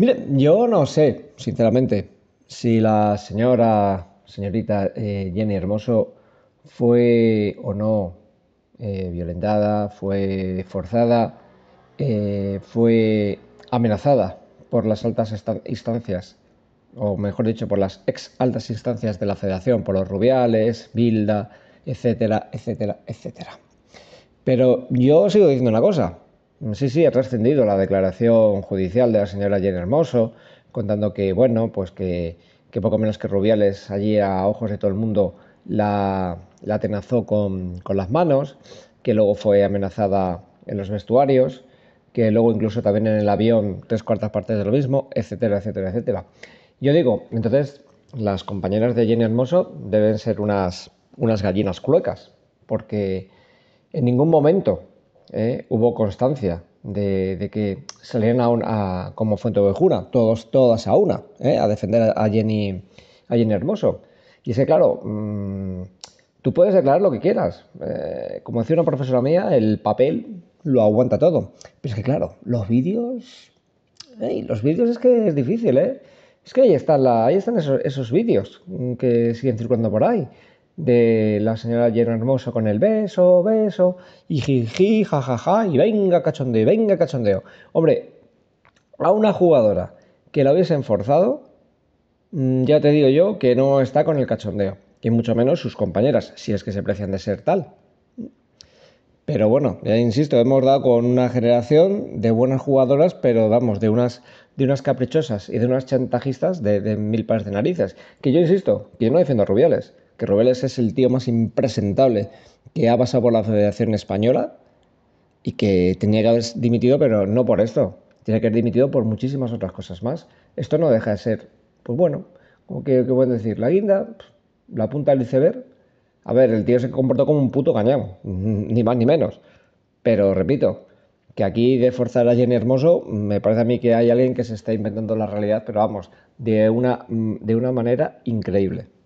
Mire, yo no sé, sinceramente, si la señora, señorita eh, Jenny Hermoso fue o no eh, violentada, fue forzada, eh, fue amenazada por las altas instancias, o mejor dicho, por las ex altas instancias de la Federación, por los Rubiales, Bilda, etcétera, etcétera, etcétera. Pero yo sigo diciendo una cosa, Sí, sí, ha trascendido la declaración judicial de la señora Jenny Hermoso, contando que, bueno, pues que, poco menos que Rubiales allí a ojos de todo el mundo la, atenazó con, las manos, que luego fue amenazada en los vestuarios, que luego incluso también en el avión tres cuartas partes de lo mismo, etcétera, etcétera, etcétera. Yo digo, entonces las compañeras de Jenny Hermoso deben ser unas, unas gallinas cluecas, porque en ningún momento ¿eh? hubo constancia de, que salían a, como fuente de jura, todos, todas a una, ¿eh? a defender a Jenny, a Jenny Hermoso. Y es que, claro, mm, tú puedes declarar lo que quieras. Eh, como decía una profesora mía, el papel lo aguanta todo. Pero es que, claro, los vídeos. los vídeos es que es difícil, Es que ahí están, ahí están esos, esos vídeos que siguen circulando por ahí de la señora Yerno Hermoso con el beso, beso, y jiji, jajaja, y venga cachondeo, venga cachondeo. Hombre, a una jugadora que la hubiesen forzado, mm, ya te digo yo que no está con el cachondeo, y mucho menos sus compañeras, si es que se precian de ser tal. Pero bueno, ya insisto, hemos dado con una generación de buenas jugadoras, pero vamos, de unas, de unas caprichosas y de unas chantajistas de, mil pares de narices. Que yo insisto, que yo no defiendo Rubiales, que Robles es el tío más impresentable que ha pasado por la Federación Española y que tenía que haber dimitido, pero no por esto. Tiene que haber dimitido por muchísimas otras cosas más. Esto no deja de ser, pues bueno, ¿qué que, decir, la guinda, la punta del iceberg. A ver, el tío se comportó como un puto cañón, ni más ni menos. Pero repito, que aquí de forzar a Jenny Hermoso, me parece a mí que hay alguien que se está inventando la realidad, pero vamos, de una, mm, de una manera increíble.